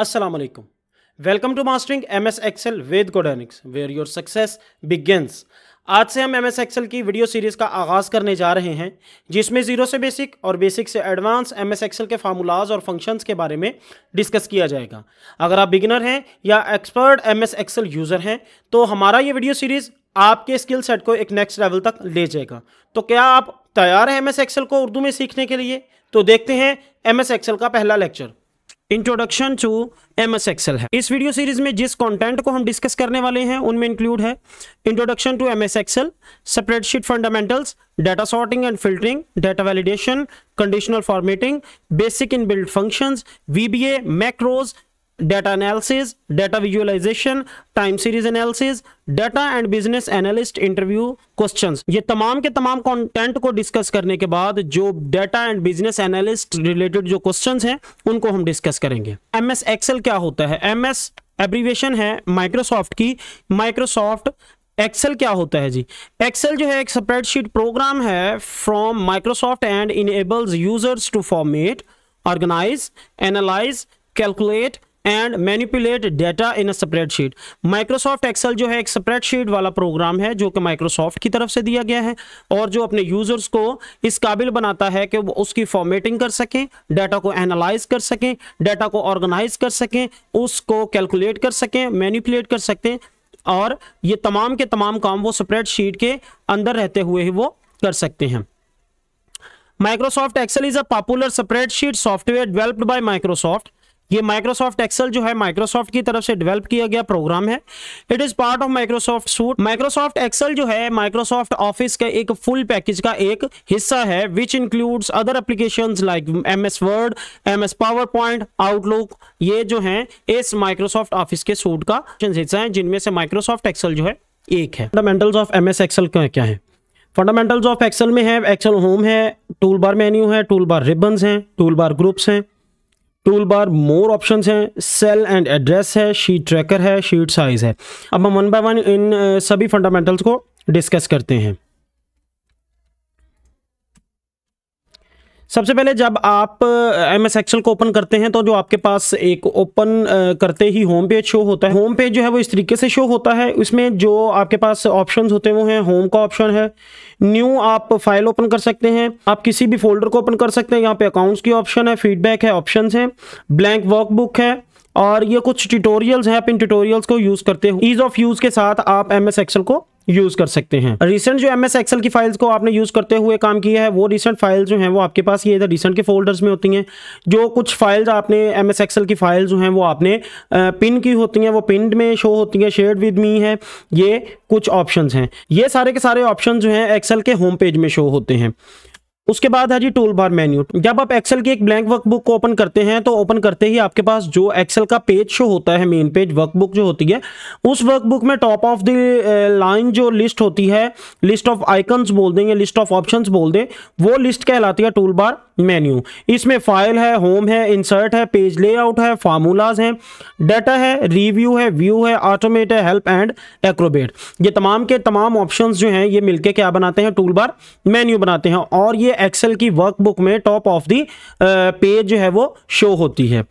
Aslam welcome to mastering M S Excel with गोडेनिक्स where your success begins आज से हम एम एस Excel की वीडियो सीरीज का आगाज करने जा रहे हैं जिसमें जीरो से बेसिक और बेसिक से एडवांस एम एस एक्सएल के फार्मूलाज और फंक्शंस के बारे में डिस्कस किया जाएगा अगर आप बिगिनर हैं या expert M S Excel user हैं तो हमारा ये वीडियो सीरीज आपके स्किल सेट को एक नेक्स्ट लेवल तक ले जाएगा तो क्या आप तैयार हैं एम एस Excel को उर्दू में सीखने के लिए तो देखते हैं एम एस एक्सएल का पहला lecture introduction to M S Excel है इस वीडियो सीरीज में जिस कंटेंट को हम डिस्कस करने वाले हैं उनमें इंक्लूड है introduction to M S Excel spreadsheet fundamentals data sorting and filtering data validation conditional formatting basic in build function VBA macros data analysis data visualisation time series analysis data and business analyst interview questions ये तमाम के तमाम content को discuss करने के बाद जो data and business analyst related जो क्वेश्चंस हैं उनको हम डिस्कस करेंगे MS Excel क्या होता है MS एब्रीवेशन है माइक्रोसॉफ्ट की माइक्रोसॉफ्ट एक्सेल क्या होता है जी एक्सेल जो है एक स्प्रेडशीट प्रोग्राम है from Microsoft and enables users to format organise analyse calculate and manipulate data in a spreadsheet Microsoft Excel जो है एक स्प्रेडशीट वाला प्रोग्राम है जो कि माइक्रोसॉफ्ट की तरफ से दिया गया है और जो अपने यूजर्स को इस काबिल बनाता है कि वो उसकी फॉर्मेटिंग कर सकें डाटा को एनालाइज कर सकें डाटा को ऑर्गेनाइज कर सकें उसको कैलकुलेट कर सकें मैनिपुलेट कर सकते और ये तमाम के तमाम काम वो शीट के अंदर रहते हुए ही वो कर सकते हैं Microsoft Excel is a popular sheet software developed by Microsoft ये माइक्रोसॉफ्ट एक्सेल जो है माइक्रोसॉफ्ट की तरफ से डेवलप किया गया प्रोग्राम है it is part of Microsoft suite Microsoft Excel जो है माइक्रोसॉफ्ट ऑफिस का एक फुल पैकेज का एक हिस्सा है which includes other applications like MS Word MS PowerPoint Outlook ये जो है इस माइक्रोसॉफ्ट ऑफिस के सूट का हिस्सा है जिनमें से माइक्रोसॉफ्ट एक्सल जो है एक है fundamentals of M S Excel क्या है फंडामेंटल्स ऑफ एक्सल में है एक्सल होम है टूल बार मेन्यू है टूल बार रिबन है टूल बार ग्रुप्स हैं टूल बार मोर ऑप्शन हैं सेल एंड एड्रेस है शीट ट्रैकर है शीट साइज़ है अब हम वन बाय वन इन सभी फंडामेंटल्स को डिस्कस करते हैं सबसे पहले जब आप एम एस एक्सेल को ओपन करते हैं तो जो आपके पास एक ओपन करते ही होम पेज शो होता है होम पेज जो है वो इस तरीके से शो होता है उसमें जो आपके पास ऑप्शन होते हैं वो हैं होम का ऑप्शन है न्यू आप फाइल ओपन कर सकते हैं आप किसी भी फोल्डर को ओपन कर सकते हैं यहाँ पे अकाउंट्स की ऑप्शन है फीडबैक है ऑप्शन है ब्लैंक वर्कबुक है और ये कुछ ट्यूटोरियल्स हैं आप इन ट्यूटोरियल्स को यूज़ करते हो ईज़ ऑफ यूज़ के साथ आप एम एस एक्सेल को यूज कर सकते हैं रिसेंट जो एम एस एक्सएल की फाइल्स को आपने यूज करते हुए काम किया है वो रिसेंट फाइल्स जो हैं वो आपके पास ये इधर रिसेंट के फोल्डर्स में होती हैं जो कुछ फाइल्स आपने एम एस एक्सएल की फाइल्स जो हैं वो आपने पिन की होती हैं वो पिन में शो होती हैं शेयर विद मी है ये कुछ ऑप्शन हैं ये सारे के सारे ऑप्शन जो हैं एक्सेल के होम पेज में शो होते हैं उसके बाद है जी टूल बार मेन्यू जब आप एक्सेल की एक ब्लैंक वर्कबुक को ओपन करते हैं तो ओपन करते ही आपके पास जो एक्सेल का पेज शो होता है मेन पेज वर्कबुक जो होती है उस वर्कबुक में टॉप ऑफ द लाइन जो लिस्ट होती है लिस्ट ऑफ आइकन्स बोल दें या लिस्ट ऑफ ऑप्शंस बोल दें वो लिस्ट कहलाती है टूल बार मेन्यू इसमें फाइल है होम है इंसर्ट है पेज लेआउट है फार्मूलाज हैं डाटा है रिव्यू है व्यू है ऑटोमेट है हेल्प एंड एक्रोबेट ये तमाम के तमाम ऑप्शंस जो हैं ये मिलके क्या बनाते हैं टूल बार मेन्यू बनाते हैं और ये एक्सेल की वर्कबुक में टॉप ऑफ दी पेज जो है वो शो होती है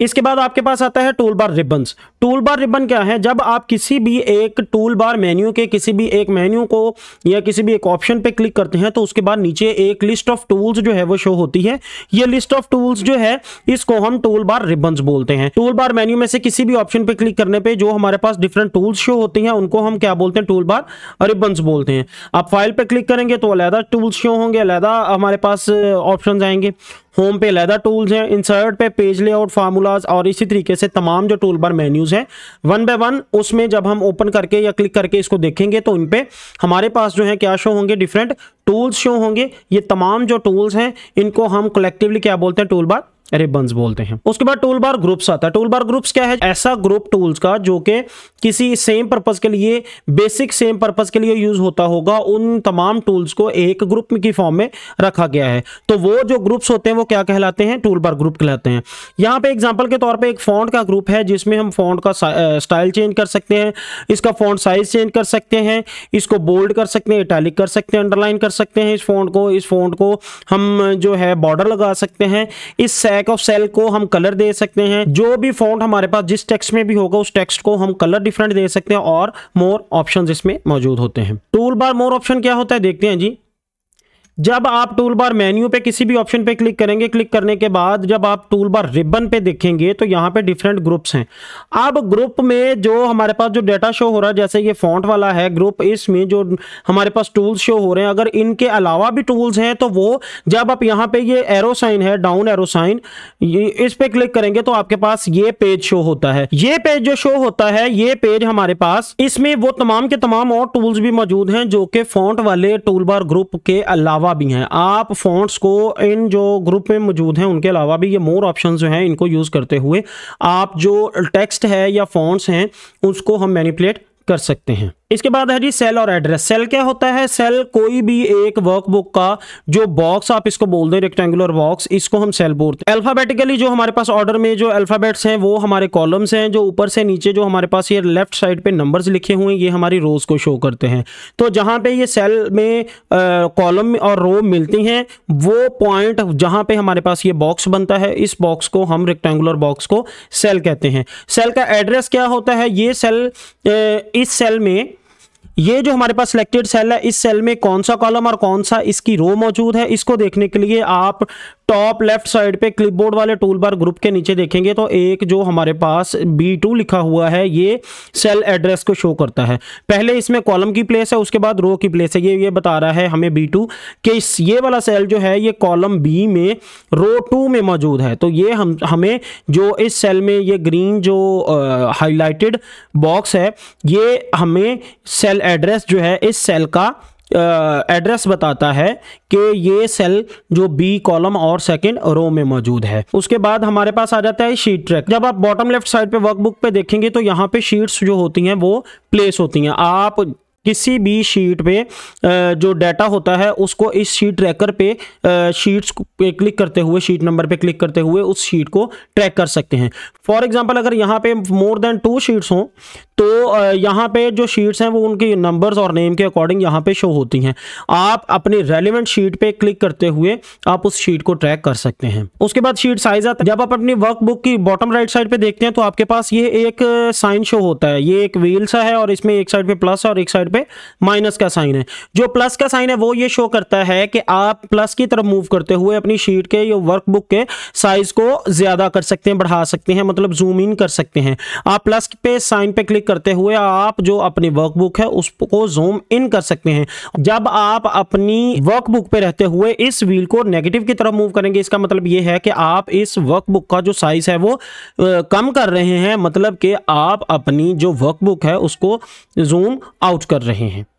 इसके बाद आपके पास आता है tool bar ribbon tool bar ribbon क्या है जब आप किसी भी एक टूल बार मेन्यू के किसी भी एक मेन्यू को या किसी भी एक ऑप्शन पे क्लिक करते हैं तो उसके बाद नीचे एक लिस्ट ऑफ टूल्स जो है वो शो होती है ये लिस्ट ऑफ टूल्स जो है इसको हम टूल बार रिबन बोलते हैं टूल बार मेन्यू में से किसी भी ऑप्शन पे क्लिक करने पर जो हमारे पास डिफरेंट टूल्स शो होती हैं उनको हम क्या बोलते हैं टूल बार रिबन बोलते हैं आप फाइल पर क्लिक करेंगे तो अलहदा टूल्स शो होंगे अलहदा हमारे पास ऑप्शन आएंगे होम पे लैदा टूल्स हैं इंसर्ट पे पेज लेआउट फार्मूलाज और इसी तरीके से तमाम जो टूल बार मेन्यूज हैं वन बाय वन उसमें जब हम ओपन करके या क्लिक करके इसको देखेंगे तो इन पे हमारे पास जो है क्या शो होंगे डिफरेंट टूल्स शो होंगे ये तमाम जो टूल्स हैं इनको हम कलेक्टिवली क्या बोलते हैं टूल बार रिबन बोलते हैं उसके बाद टूल बार ग्रुप्स आता है टूल बार ग्रुप्स क्या है ऐसा ग्रुप टूल्स का जो कि किसी सेम पर्पज के लिए बेसिक सेम पर्पज के लिए यूज होता होगा उन तमाम टूल्स को एक ग्रुप की फॉर्म में रखा गया है तो वो जो ग्रुप्स होते हैं वो क्या कहलाते हैं टूल बार ग्रुप कहलाते हैं यहाँ पे एग्जाम्पल के तौर पर एक फॉन्ट का ग्रुप है जिसमें हम फॉन्ट का स्टाइल चेंज कर सकते हैं इसका फॉन्ट साइज चेंज कर सकते हैं इसको बोल्ड कर सकते हैं इटैलिक कर सकते हैं अंडरलाइन कर सकते हैं इस फॉन्ट को इस फॉन्ट को हम जो है बॉर्डर लगा सकते हैं इस बैक ऑफ सेल को हम कलर दे सकते हैं जो भी फॉन्ट हमारे पास जिस टेक्स्ट में भी होगा उस टेक्स्ट को हम कलर डिफरेंट दे सकते हैं और मोर ऑप्शन इसमें मौजूद होते हैं टूल बार मोर ऑप्शन क्या होता है देखते हैं जी जब आप टूल बार मेन्यू पे किसी भी ऑप्शन पे क्लिक करेंगे क्लिक करने के बाद जब आप टूल बार रिबन पे देखेंगे तो यहाँ पे डिफरेंट ग्रुप्स हैं अब ग्रुप में जो हमारे पास जो डाटा शो हो रहा है जैसे ये फॉन्ट वाला है ग्रुप इसमें जो हमारे पास टूल्स शो हो रहे हैं अगर इनके अलावा भी टूल्स हैं तो वो जब आप यहाँ पे ये एरो साइन है डाउन एरो साइन इस पर क्लिक करेंगे तो आपके पास ये पेज शो होता है ये पेज जो शो होता है ये पेज हमारे पास इसमें वो तमाम के तमाम और टूल्स भी मौजूद हैं जो कि फॉन्ट वाले टूल बार ग्रुप के अलावा अलावा भी हैं आप फ़ॉन्ट्स को इन जो ग्रुप में मौजूद हैं उनके अलावा भी ये मोर ऑप्शन जो हैं इनको यूज़ करते हुए आप जो टेक्स्ट है या फ़ॉन्ट्स हैं उसको हम मैनिपुलेट कर सकते हैं इसके बाद है जी सेल और एड्रेस सेल क्या होता है सेल कोई भी एक वर्कबुक का जो बॉक्स आप इसको बोल दें रेक्टेंगुलर बॉक्स इसको हम सेल बोलते हैं अल्फाबेटिकली जो हमारे पास ऑर्डर में जो अल्फाबेट्स हैं वो हमारे कॉलम्स हैं जो ऊपर से नीचे जो हमारे पास ये लेफ्ट साइड पे नंबर्स लिखे हुए हैं ये हमारी रोज को शो करते हैं तो जहाँ पे ये सेल में कॉलम और रो मिलती हैं वो पॉइंट जहाँ पे हमारे पास ये बॉक्स बनता है इस बॉक्स को हम रेक्टेंगुलर बॉक्स को सेल कहते हैं सेल का एड्रेस क्या होता है ये सेल इस सेल में ये जो हमारे पास सिलेक्टेड सेल है इस सेल में कौन सा कॉलम और कौन सा इसकी रो मौजूद है इसको देखने के लिए आप टॉप लेफ्ट साइड पे क्लिपबोर्ड वाले टूल बार ग्रुप के नीचे देखेंगे तो एक जो हमारे पास बी टू लिखा हुआ है ये सेल एड्रेस को शो करता है पहले इसमें कॉलम की प्लेस है उसके बाद रो की प्लेस है ये ये बता रहा है हमें बी टू कि इस ये वाला सेल जो है ये कॉलम बी में रो टू में मौजूद है तो ये हम हमें जो इस सेल में ये ग्रीन जो हाईलाइटेड बॉक्स है ये हमें सेल एड्रेस जो है इस सेल का एड्रेस बताता है कि ये सेल जो बी कॉलम और सेकंड रो में मौजूद है उसके बाद हमारे पास आ जाता है शीट ट्रैक जब आप बॉटम लेफ्ट साइड पे वर्कबुक पे देखेंगे तो यहाँ पे शीट्स जो होती हैं वो प्लेस होती हैं आप किसी भी शीट पे जो डाटा होता है उसको इस शीट ट्रैकर पे शीट्स पे क्लिक करते हुए शीट नंबर पे क्लिक करते हुए उस शीट को ट्रैक कर सकते हैं फॉर एग्जांपल अगर यहाँ पे मोर देन टू शीट्स हों तो यहाँ पे जो शीट्स हैं वो उनके नंबर्स और नेम के अकॉर्डिंग यहाँ पे शो होती हैं आप अपने रेलिवेंट शीट पे क्लिक करते हुए आप उस शीट को ट्रैक कर सकते हैं उसके बाद शीट साइज आता है जब आप अपनी वर्क बुक की बॉटम राइट साइड पे देखते हैं तो आपके पास ये एक साइन शो होता है ये एक व्हील सा है और इसमें एक साइड पे प्लस और एक साइड पे माइनस का साइन है जो प्लस का साइन है वो ये शो करता है कि आप प्लस की तरफ मूव करते हुए अपनी शीट के या वर्क बुक के साइज को ज्यादा कर सकते हैं बढ़ा सकते हैं मतलब जूम इन कर सकते हैं आप प्लस पे साइन पे क्लिक क्लिक करते हुए आप जो अपनी वर्कबुक है उसको जूम इन कर सकते हैं जब आप अपनी वर्कबुक पे रहते हुए इस व्हील को नेगेटिव की तरफ मूव करेंगे इसका मतलब ये है कि आप इस वर्कबुक का जो साइज है वो कम कर रहे हैं मतलब कि आप अपनी जो वर्कबुक है उसको जूम आउट कर रहे हैं